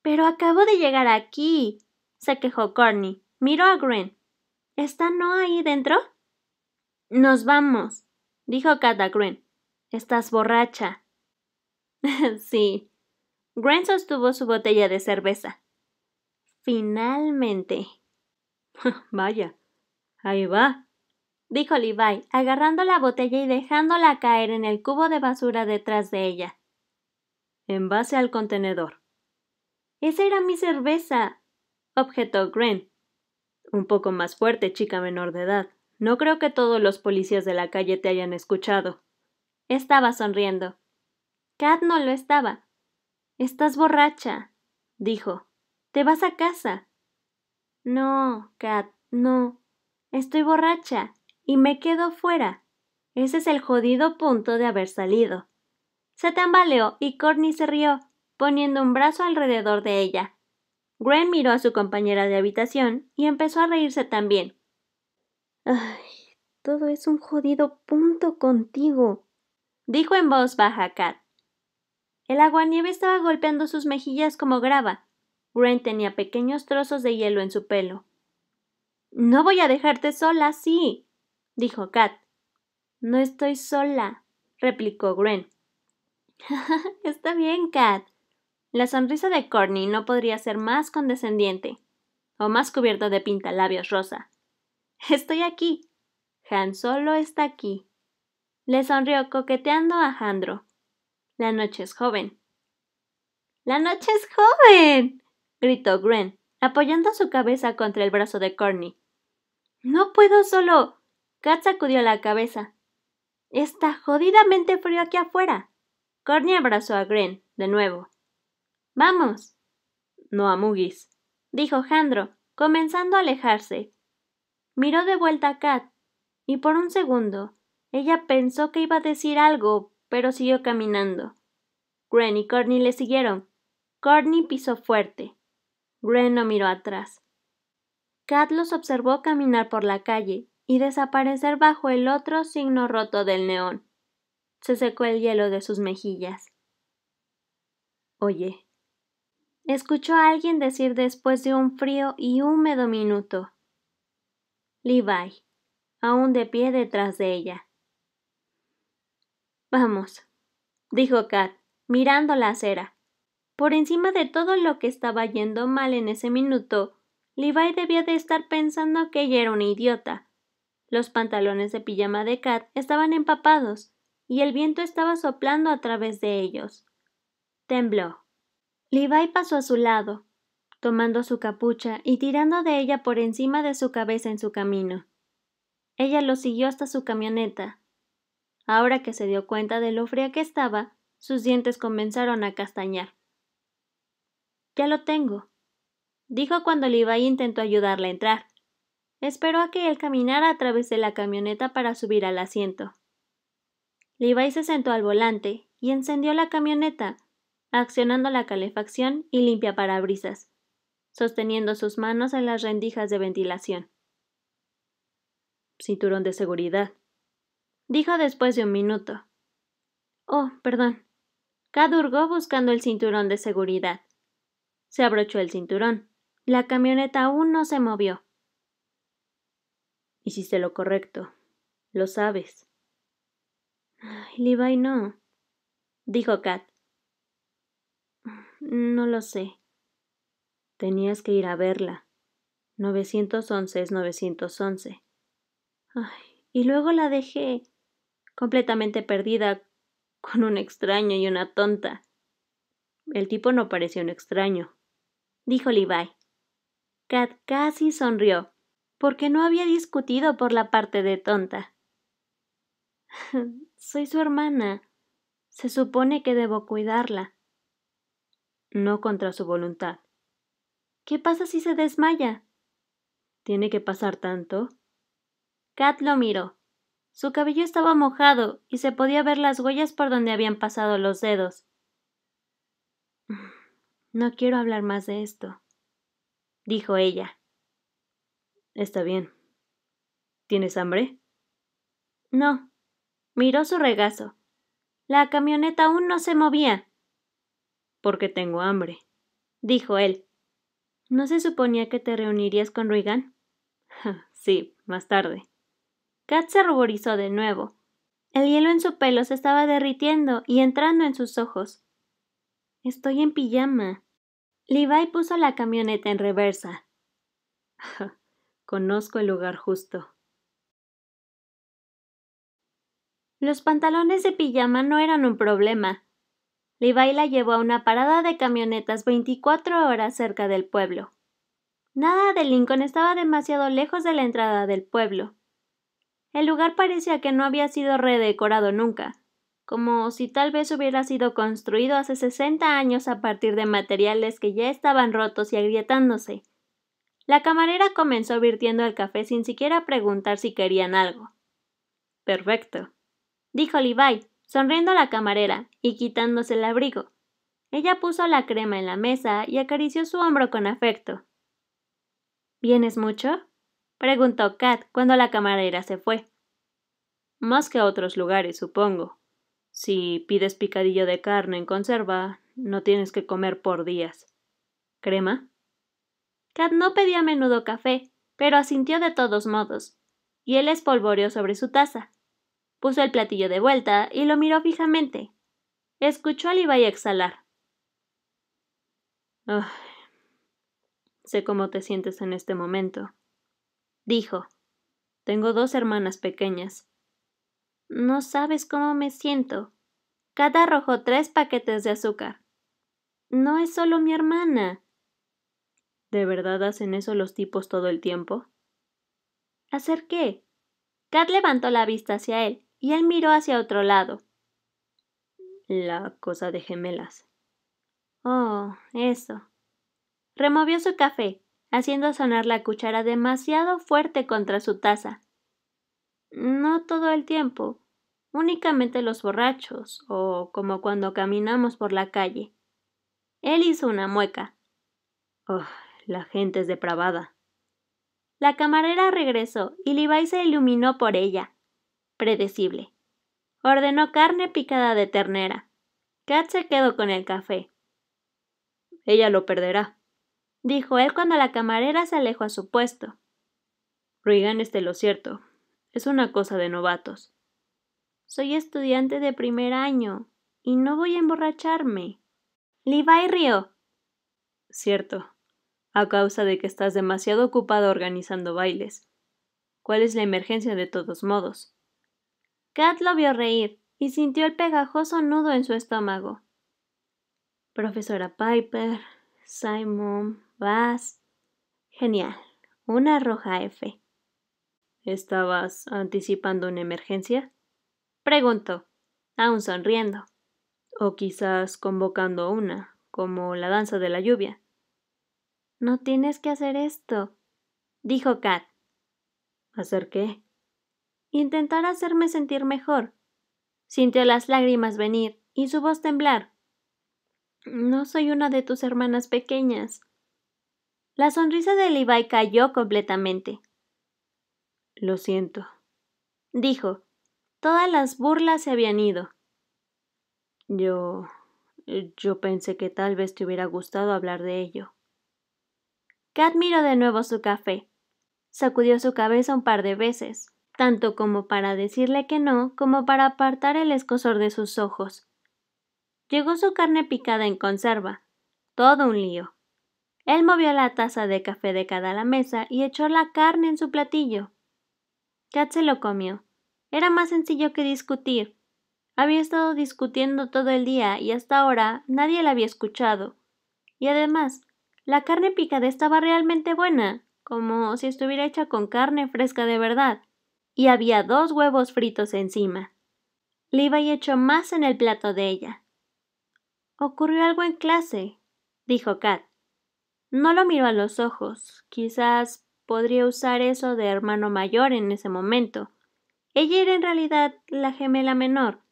Pero acabo de llegar aquí, se quejó Courtney. Miró a Green. ¿Está no ahí dentro? Nos vamos, dijo Kat a Estás borracha. sí. —Gren sostuvo su botella de cerveza. Finalmente. Vaya. Ahí va. dijo Levi, agarrando la botella y dejándola caer en el cubo de basura detrás de ella. En base al contenedor. Esa era mi cerveza, objetó Gren. Un poco más fuerte, chica menor de edad. No creo que todos los policías de la calle te hayan escuchado. Estaba sonriendo. Kat no lo estaba. Estás borracha, dijo. Te vas a casa. No, Kat, no. Estoy borracha y me quedo fuera. Ese es el jodido punto de haber salido. Se tambaleó y Courtney se rió, poniendo un brazo alrededor de ella. Gwen miró a su compañera de habitación y empezó a reírse también. Ay, todo es un jodido punto contigo, dijo en voz baja Kat. El aguanieve estaba golpeando sus mejillas como grava. Gwen tenía pequeños trozos de hielo en su pelo. No voy a dejarte sola, sí, dijo Kat. No estoy sola, replicó Gwen. Está bien, Kat. La sonrisa de Courtney no podría ser más condescendiente o más cubierta de pintalabios rosa. Estoy aquí. Han solo está aquí. Le sonrió coqueteando a Jandro. La noche es joven. La noche es joven. gritó Gren, apoyando su cabeza contra el brazo de Corny. No puedo solo. Kat sacudió la cabeza. Está jodidamente frío aquí afuera. Corny abrazó a Gren, de nuevo. Vamos. No a Mugis, dijo Jandro, comenzando a alejarse. Miró de vuelta a Kat, y por un segundo ella pensó que iba a decir algo, pero siguió caminando. Gren y Courtney le siguieron. Courtney pisó fuerte. Gren no miró atrás. Kat los observó caminar por la calle y desaparecer bajo el otro signo roto del neón. Se secó el hielo de sus mejillas. Oye. Escuchó a alguien decir después de un frío y húmedo minuto. Levi, aún de pie detrás de ella. Vamos, dijo Kat, mirando la acera. Por encima de todo lo que estaba yendo mal en ese minuto, Levi debía de estar pensando que ella era una idiota. Los pantalones de pijama de Kat estaban empapados y el viento estaba soplando a través de ellos. Tembló. Levi pasó a su lado, tomando su capucha y tirando de ella por encima de su cabeza en su camino. Ella lo siguió hasta su camioneta, Ahora que se dio cuenta de lo fría que estaba, sus dientes comenzaron a castañar. Ya lo tengo, dijo cuando Levi intentó ayudarle a entrar. Esperó a que él caminara a través de la camioneta para subir al asiento. Levi se sentó al volante y encendió la camioneta, accionando la calefacción y limpia parabrisas, sosteniendo sus manos en las rendijas de ventilación. Cinturón de seguridad, dijo después de un minuto. Oh, perdón. Cad buscando el cinturón de seguridad. Se abrochó el cinturón. La camioneta aún no se movió. Hiciste lo correcto. Lo sabes. Ay, Levi, no. Dijo Kat. No lo sé. Tenías que ir a verla. 911 es 911. Ay, y luego la dejé completamente perdida con un extraño y una tonta. El tipo no parecía un extraño, dijo Levi. Kat casi sonrió, porque no había discutido por la parte de tonta. Soy su hermana. Se supone que debo cuidarla. No contra su voluntad. ¿Qué pasa si se desmaya? ¿Tiene que pasar tanto? Kat lo miró. Su cabello estaba mojado y se podía ver las huellas por donde habían pasado los dedos. Mm, no quiero hablar más de esto, dijo ella. Está bien. ¿Tienes hambre? No. Miró su regazo. La camioneta aún no se movía. Porque tengo hambre, dijo él. ¿No se suponía que te reunirías con Ruigan? sí, más tarde. Kat se ruborizó de nuevo. El hielo en su pelo se estaba derritiendo y entrando en sus ojos. Estoy en pijama. Levi puso la camioneta en reversa. Conozco el lugar justo. Los pantalones de pijama no eran un problema. Levi la llevó a una parada de camionetas 24 horas cerca del pueblo. Nada de Lincoln estaba demasiado lejos de la entrada del pueblo. El lugar parecía que no había sido redecorado nunca, como si tal vez hubiera sido construido hace 60 años a partir de materiales que ya estaban rotos y agrietándose. La camarera comenzó virtiendo el café sin siquiera preguntar si querían algo. Perfecto, dijo Levi, sonriendo a la camarera y quitándose el abrigo. Ella puso la crema en la mesa y acarició su hombro con afecto. ¿Vienes mucho? preguntó Kat cuando la camarera se fue. Más que a otros lugares, supongo. Si pides picadillo de carne en conserva, no tienes que comer por días. ¿Crema? Kat no pedía a menudo café, pero asintió de todos modos, y él espolvoreó sobre su taza. Puso el platillo de vuelta y lo miró fijamente. Escuchó al Ibai exhalar. Sé cómo te sientes en este momento, dijo. Tengo dos hermanas pequeñas. No sabes cómo me siento. Cada arrojó tres paquetes de azúcar. No es solo mi hermana. ¿De verdad hacen eso los tipos todo el tiempo? ¿Hacer qué? Kat levantó la vista hacia él y él miró hacia otro lado. La cosa de gemelas. Oh, eso. Removió su café haciendo sonar la cuchara demasiado fuerte contra su taza. No todo el tiempo, únicamente los borrachos, o como cuando caminamos por la calle. Él hizo una mueca. Oh, la gente es depravada. La camarera regresó y Levi se iluminó por ella. Predecible. Ordenó carne picada de ternera. Kat se quedó con el café. Ella lo perderá, dijo él cuando la camarera se alejó a su puesto. Ruigan, este lo cierto. Es una cosa de novatos. Soy estudiante de primer año y no voy a emborracharme. Levi río. Cierto, a causa de que estás demasiado ocupado organizando bailes. ¿Cuál es la emergencia de todos modos? Kat lo vio reír y sintió el pegajoso nudo en su estómago. Profesora Piper, Simon, Vas. Genial. Una roja F. ¿Estabas anticipando una emergencia? Preguntó, aún sonriendo. O quizás convocando una, como la danza de la lluvia. No tienes que hacer esto, dijo Kat. ¿Hacer qué? Intentar hacerme sentir mejor. Sintió las lágrimas venir y su voz temblar. No soy una de tus hermanas pequeñas. La sonrisa de Levi cayó completamente. Lo siento, dijo. Todas las burlas se habían ido. Yo. yo pensé que tal vez te hubiera gustado hablar de ello. Kat miró de nuevo su café. Sacudió su cabeza un par de veces, tanto como para decirle que no, como para apartar el escosor de sus ojos. Llegó su carne picada en conserva. Todo un lío. Él movió la taza de café de cada la mesa y echó la carne en su platillo. Kat se lo comió. Era más sencillo que discutir. Había estado discutiendo todo el día y hasta ahora nadie la había escuchado. Y además, la carne picada estaba realmente buena, como si estuviera hecha con carne fresca de verdad. Y había dos huevos fritos encima. Le iba y echó más en el plato de ella. Ocurrió algo en clase, dijo Kat. No lo miro a los ojos. Quizás podría usar eso de hermano mayor en ese momento. Ella era en realidad la gemela menor.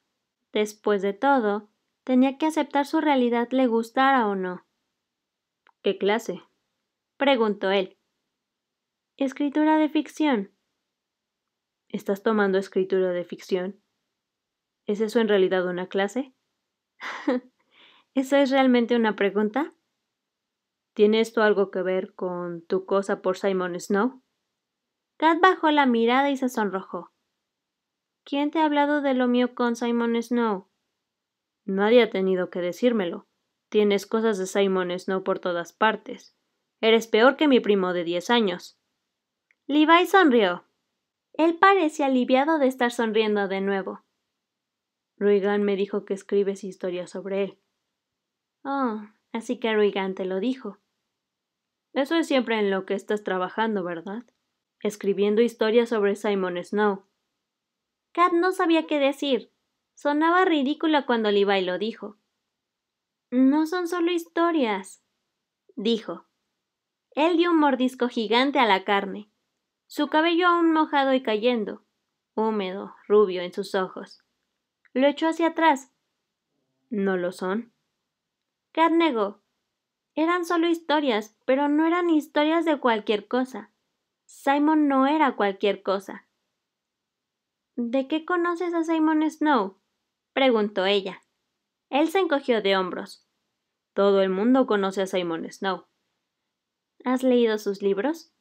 Después de todo, tenía que aceptar su realidad le gustara o no. ¿Qué clase? preguntó él. Escritura de ficción. ¿Estás tomando escritura de ficción? ¿Es eso en realidad una clase? ¿Eso es realmente una pregunta? ¿Tiene esto algo que ver con tu cosa por Simon Snow? Kat bajó la mirada y se sonrojó. ¿Quién te ha hablado de lo mío con Simon Snow? Nadie ha tenido que decírmelo. Tienes cosas de Simon Snow por todas partes. Eres peor que mi primo de diez años. Levi sonrió. Él parece aliviado de estar sonriendo de nuevo. Ruigan me dijo que escribes historias sobre él. Oh, así que Ruigan te lo dijo. Eso es siempre en lo que estás trabajando, ¿verdad? Escribiendo historias sobre Simon Snow. Kat no sabía qué decir. Sonaba ridícula cuando Levi lo dijo. No son solo historias, dijo. Él dio un mordisco gigante a la carne, su cabello aún mojado y cayendo, húmedo, rubio en sus ojos. Lo echó hacia atrás. ¿No lo son? Kat negó. Eran solo historias, pero no eran historias de cualquier cosa. Simon no era cualquier cosa. ¿De qué conoces a Simon Snow? preguntó ella. Él se encogió de hombros. Todo el mundo conoce a Simon Snow. ¿Has leído sus libros?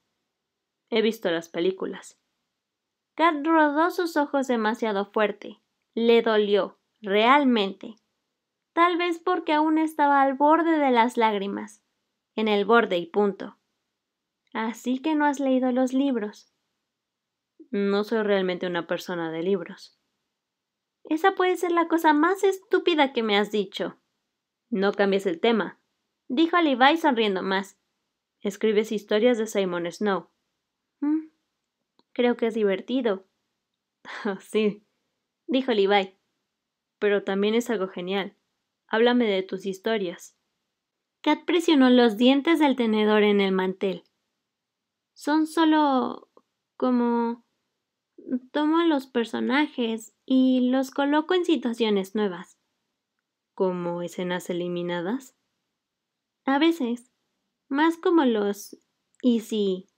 He visto las películas. Kat rodó sus ojos demasiado fuerte. Le dolió, realmente tal vez porque aún estaba al borde de las lágrimas, en el borde y punto. Así que no has leído los libros. No soy realmente una persona de libros. Esa puede ser la cosa más estúpida que me has dicho. No cambies el tema, dijo Levi sonriendo más. Escribes historias de Simon Snow. Mm, creo que es divertido. sí, dijo Levi. Pero también es algo genial. Háblame de tus historias. Kat presionó los dientes del tenedor en el mantel. Son solo como tomo los personajes y los coloco en situaciones nuevas. ¿Como escenas eliminadas? A veces, más como los y si,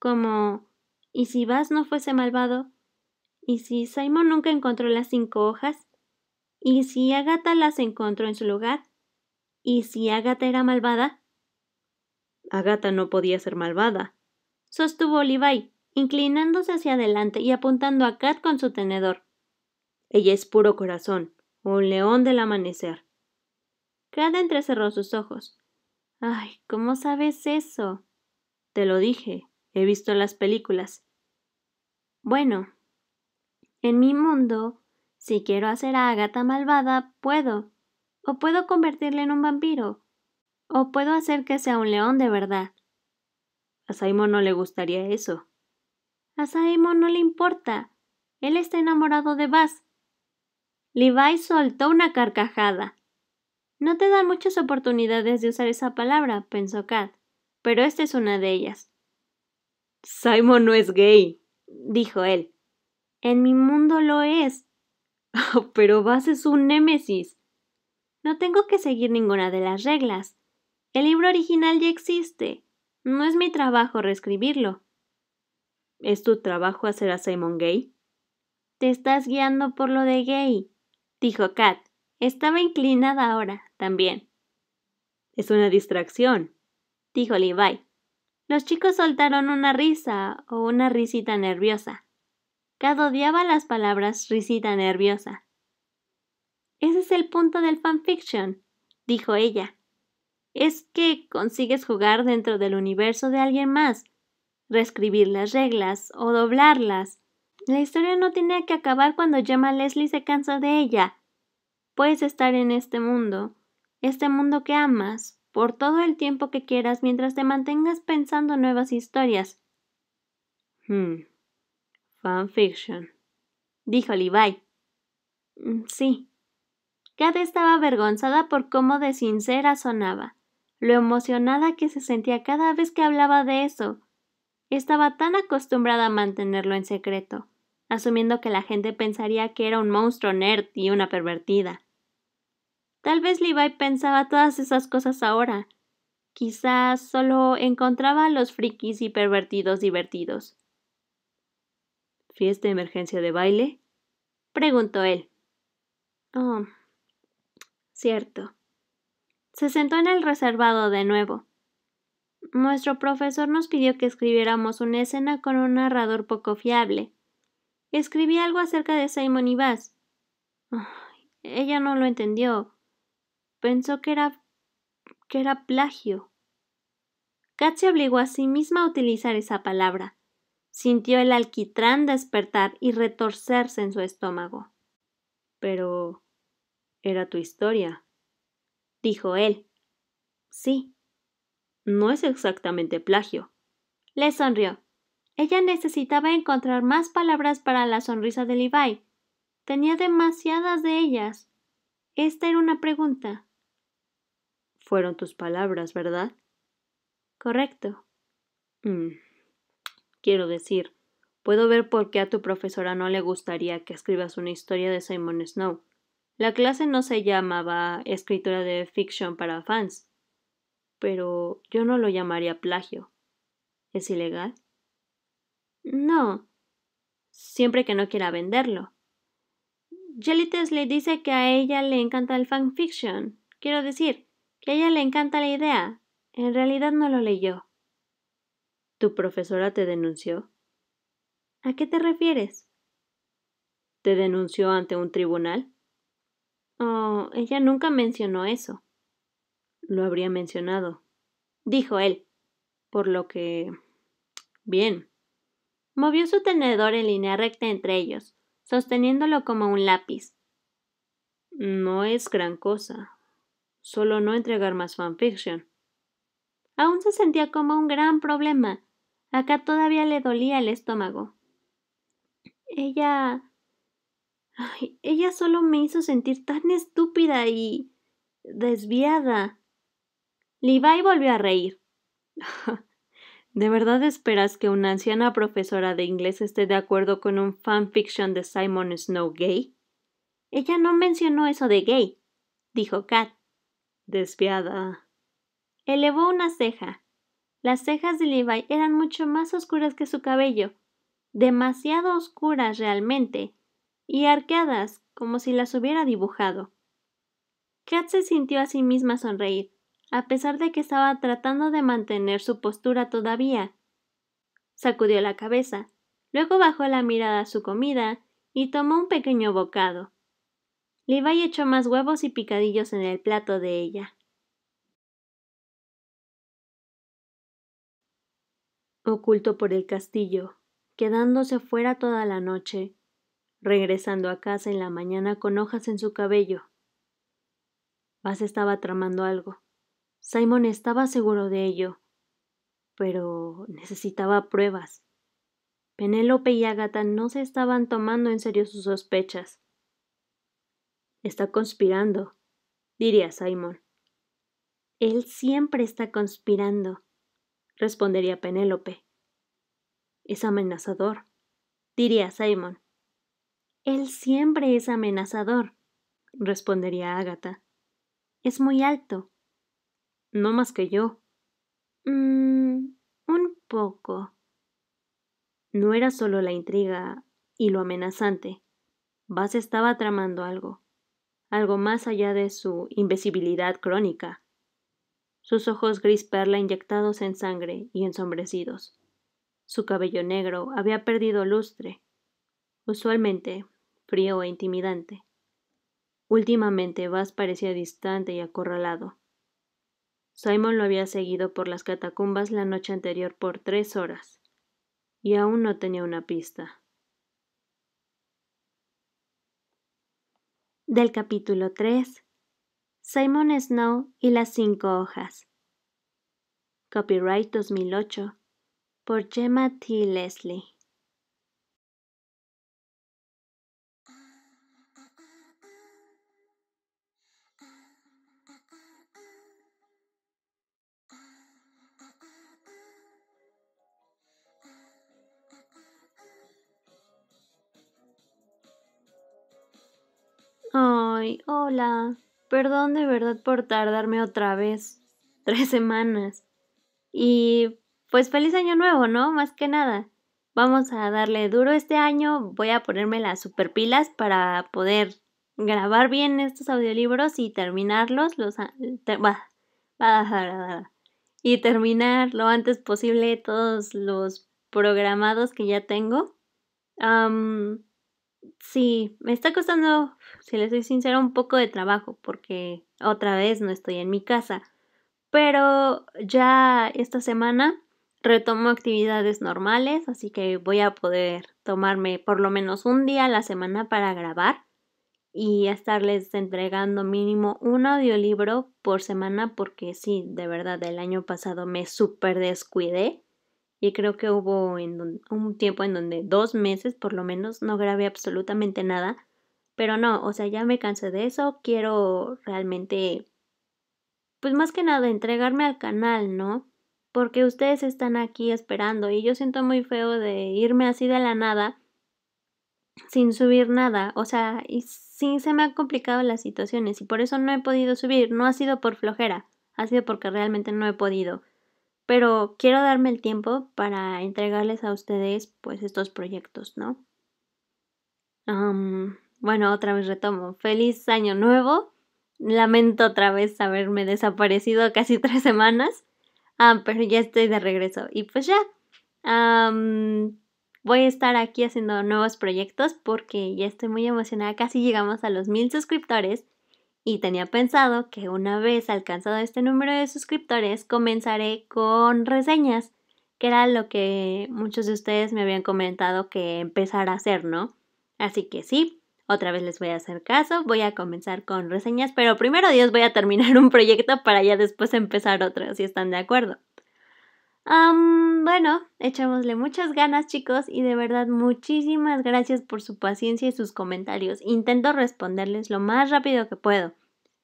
como y si Vas no fuese malvado, y si Simon nunca encontró las cinco hojas, ¿Y si Agatha las encontró en su lugar? ¿Y si Agatha era malvada? Agatha no podía ser malvada, sostuvo Olivay, inclinándose hacia adelante y apuntando a Kat con su tenedor. Ella es puro corazón, un león del amanecer. Kat entrecerró sus ojos. Ay, ¿cómo sabes eso? Te lo dije, he visto las películas. Bueno, en mi mundo si quiero hacer a Agatha malvada, puedo. O puedo convertirla en un vampiro. O puedo hacer que sea un león de verdad. A Simon no le gustaría eso. A Simon no le importa. Él está enamorado de Vas. Levi soltó una carcajada. No te dan muchas oportunidades de usar esa palabra, pensó Kat, pero esta es una de ellas. Simon no es gay, dijo él. En mi mundo lo es, pero vas es un némesis. No tengo que seguir ninguna de las reglas. El libro original ya existe. No es mi trabajo reescribirlo. ¿Es tu trabajo hacer a Simon gay? Te estás guiando por lo de gay, dijo Kat. Estaba inclinada ahora también. Es una distracción, dijo Levi. Los chicos soltaron una risa o una risita nerviosa. Cada odiaba las palabras risita nerviosa. Ese es el punto del fanfiction, dijo ella. Es que consigues jugar dentro del universo de alguien más, reescribir las reglas o doblarlas. La historia no tiene que acabar cuando Gemma Leslie se cansa de ella. Puedes estar en este mundo, este mundo que amas, por todo el tiempo que quieras mientras te mantengas pensando nuevas historias. Hmm. Fanfiction. Dijo Levi. Mm, sí. Cada estaba avergonzada por cómo de sincera sonaba, lo emocionada que se sentía cada vez que hablaba de eso. Estaba tan acostumbrada a mantenerlo en secreto, asumiendo que la gente pensaría que era un monstruo nerd y una pervertida. Tal vez Levi pensaba todas esas cosas ahora. Quizás solo encontraba a los frikis y pervertidos divertidos fiesta de emergencia de baile? preguntó él. Oh, cierto. Se sentó en el reservado de nuevo. Nuestro profesor nos pidió que escribiéramos una escena con un narrador poco fiable. Escribí algo acerca de Simon y oh, ella no lo entendió. Pensó que era que era plagio. Kat se obligó a sí misma a utilizar esa palabra. Sintió el alquitrán despertar y retorcerse en su estómago. Pero era tu historia, dijo él. Sí. No es exactamente plagio. Le sonrió. Ella necesitaba encontrar más palabras para la sonrisa de Levi. Tenía demasiadas de ellas. Esta era una pregunta. Fueron tus palabras, ¿verdad? Correcto. Mm. Quiero decir, puedo ver por qué a tu profesora no le gustaría que escribas una historia de Simon Snow. La clase no se llamaba escritura de ficción para fans, pero yo no lo llamaría plagio. ¿Es ilegal? No, siempre que no quiera venderlo. Jelly le dice que a ella le encanta el fanfiction. Quiero decir, que a ella le encanta la idea. En realidad no lo leyó. ¿Tu profesora te denunció? ¿A qué te refieres? ¿Te denunció ante un tribunal? Oh, ella nunca mencionó eso. Lo habría mencionado, dijo él, por lo que. Bien. Movió su tenedor en línea recta entre ellos, sosteniéndolo como un lápiz. No es gran cosa. Solo no entregar más fanfiction. Aún se sentía como un gran problema, Acá todavía le dolía el estómago. Ella... ella solo me hizo sentir tan estúpida y... desviada. Levi volvió a reír. ¿De verdad esperas que una anciana profesora de inglés esté de acuerdo con un fanfiction de Simon Snow gay? Ella no mencionó eso de gay, dijo Kat. Desviada. Elevó una ceja. Las cejas de Levi eran mucho más oscuras que su cabello, demasiado oscuras realmente, y arqueadas como si las hubiera dibujado. Kat se sintió a sí misma sonreír, a pesar de que estaba tratando de mantener su postura todavía. Sacudió la cabeza, luego bajó la mirada a su comida y tomó un pequeño bocado. Levi echó más huevos y picadillos en el plato de ella. oculto por el castillo, quedándose fuera toda la noche, regresando a casa en la mañana con hojas en su cabello. vas estaba tramando algo. Simon estaba seguro de ello, pero necesitaba pruebas. Penélope y Agatha no se estaban tomando en serio sus sospechas. Está conspirando, diría Simon. Él siempre está conspirando respondería Penélope. Es amenazador, diría Simon. Él siempre es amenazador, respondería Agatha Es muy alto. No más que yo. Mm, un poco. No era solo la intriga y lo amenazante. Bas estaba tramando algo, algo más allá de su invisibilidad crónica sus ojos gris perla inyectados en sangre y ensombrecidos. Su cabello negro había perdido lustre, usualmente frío e intimidante. Últimamente Bass parecía distante y acorralado. Simon lo había seguido por las catacumbas la noche anterior por tres horas, y aún no tenía una pista. Del capítulo 3 Simon Snow y las cinco hojas. Copyright 2008 por Gemma T. Leslie. Ay, hola. Perdón de verdad por tardarme otra vez. Tres semanas. Y pues feliz año nuevo, ¿no? Más que nada. Vamos a darle duro este año. Voy a ponerme las super pilas para poder grabar bien estos audiolibros y terminarlos. Los, y terminar lo antes posible todos los programados que ya tengo. Sí, me está costando, si les soy sincera, un poco de trabajo porque otra vez no estoy en mi casa. Pero ya esta semana retomo actividades normales, así que voy a poder tomarme por lo menos un día a la semana para grabar y estarles entregando mínimo un audiolibro por semana porque sí, de verdad, el año pasado me súper descuidé y creo que hubo un tiempo en donde dos meses por lo menos no grabé absolutamente nada, pero no, o sea, ya me cansé de eso, quiero realmente, pues más que nada, entregarme al canal, ¿no? Porque ustedes están aquí esperando y yo siento muy feo de irme así de la nada sin subir nada, o sea, y sí se me han complicado las situaciones y por eso no he podido subir, no ha sido por flojera, ha sido porque realmente no he podido pero quiero darme el tiempo para entregarles a ustedes pues estos proyectos, ¿no? bueno, otra vez retomo. Feliz año nuevo. Lamento otra vez haberme desaparecido casi tres semanas. Ah, pero ya estoy de regreso. Y pues ya. voy a estar aquí haciendo nuevos proyectos porque ya estoy muy emocionada. Casi llegamos a los mil suscriptores y tenía pensado que una vez alcanzado este número de suscriptores comenzaré con reseñas, que era lo que muchos de ustedes me habían comentado que empezar a hacer, ¿no? Así que sí, otra vez les voy a hacer caso, voy a comenzar con reseñas, pero primero Dios voy a terminar un proyecto para ya después empezar otro, si están de acuerdo bueno, echémosle muchas ganas chicos y de verdad muchísimas gracias por su paciencia y sus comentarios. Intento responderles lo más rápido que puedo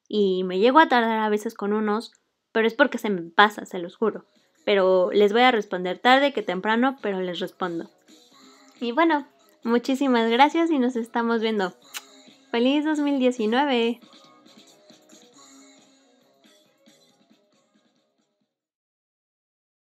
y me llego a tardar a veces con unos, pero es porque se me pasa, se los juro. Pero les voy a responder tarde que temprano, pero les respondo. Y bueno, muchísimas gracias y nos estamos viendo. ¡Feliz 2019!